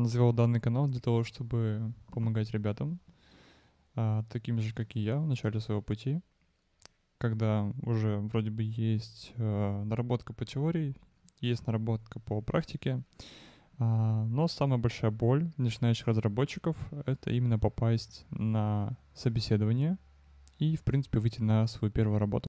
Назовел данный канал для того, чтобы помогать ребятам, а, таким же, как и я, в начале своего пути, когда уже вроде бы есть а, наработка по теории, есть наработка по практике, а, но самая большая боль начинающих разработчиков — это именно попасть на собеседование и, в принципе, выйти на свою первую работу.